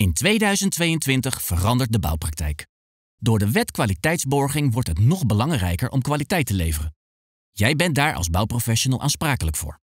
In 2022 verandert de bouwpraktijk. Door de wet kwaliteitsborging wordt het nog belangrijker om kwaliteit te leveren. Jij bent daar als bouwprofessional aansprakelijk voor.